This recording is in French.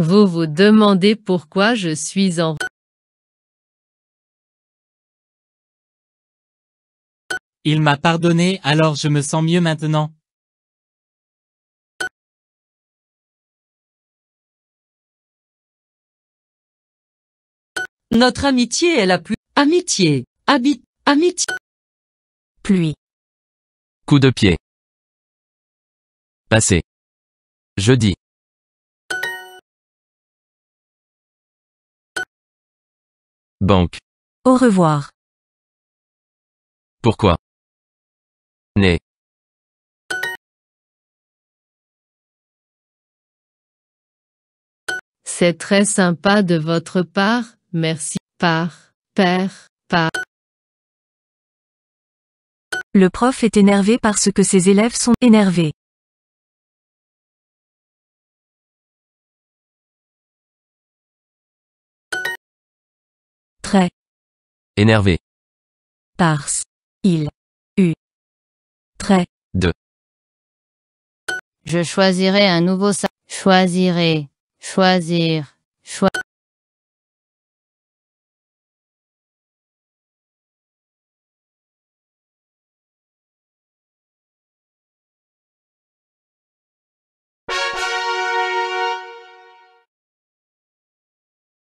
Vous vous demandez pourquoi je suis en... Il m'a pardonné, alors je me sens mieux maintenant. Notre amitié est la plus... Amitié. Habit... Amitié. Pluie. Coup de pied. Passé. Jeudi. Banque. Au revoir. Pourquoi Né. C'est très sympa de votre part, merci. Par, père, par. Le prof est énervé parce que ses élèves sont énervés. Énervé. Parce. Il. eut Trait. De. Je choisirai un nouveau sac. Choisirai. Choisir. Choisir.